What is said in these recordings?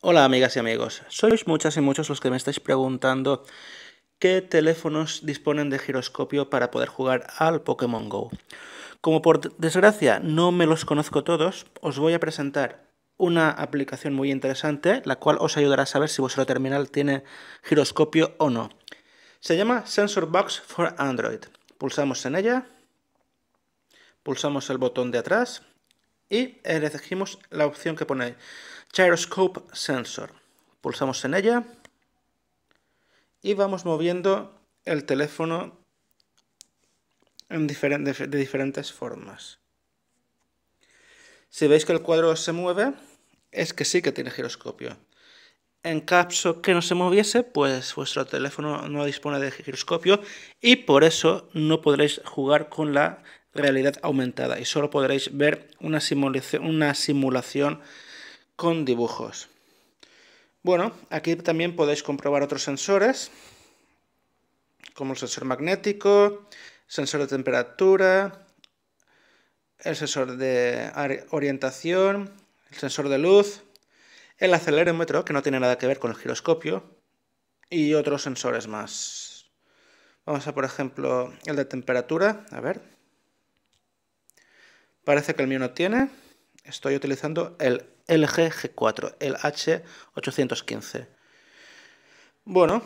Hola amigas y amigos, sois muchas y muchos los que me estáis preguntando qué teléfonos disponen de giroscopio para poder jugar al Pokémon Go. Como por desgracia no me los conozco todos, os voy a presentar una aplicación muy interesante, la cual os ayudará a saber si vuestro terminal tiene giroscopio o no. Se llama Sensor Box for Android. Pulsamos en ella pulsamos el botón de atrás y elegimos la opción que pone Gyroscope Sensor. Pulsamos en ella y vamos moviendo el teléfono en de, diferentes formas. Si veis que el cuadro se mueve, es que sí que tiene giroscopio. En caso que no se moviese, pues vuestro teléfono no dispone de giroscopio y por eso no podréis jugar con la realidad aumentada y solo podréis ver una simulación, una simulación con dibujos. Bueno, aquí también podéis comprobar otros sensores, como el sensor magnético, sensor de temperatura, el sensor de orientación, el sensor de luz, el acelerómetro, que no tiene nada que ver con el giroscopio, y otros sensores más. Vamos a, por ejemplo, el de temperatura, a ver, Parece que el mío no tiene. Estoy utilizando el LG G4, el H815. Bueno,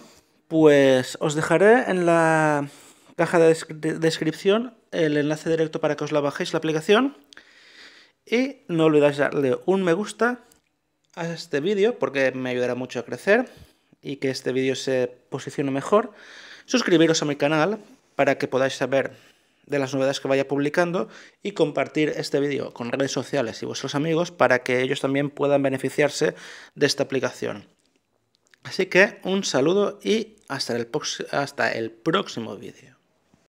pues os dejaré en la caja de, descripción el enlace directo para que os la bajéis la aplicación. Y no olvidáis darle un me gusta a este vídeo porque me ayudará mucho a crecer y que este vídeo se posicione mejor. Suscribiros a mi canal para que podáis saber de las novedades que vaya publicando y compartir este vídeo con redes sociales y vuestros amigos para que ellos también puedan beneficiarse de esta aplicación. Así que un saludo y hasta el, hasta el próximo vídeo.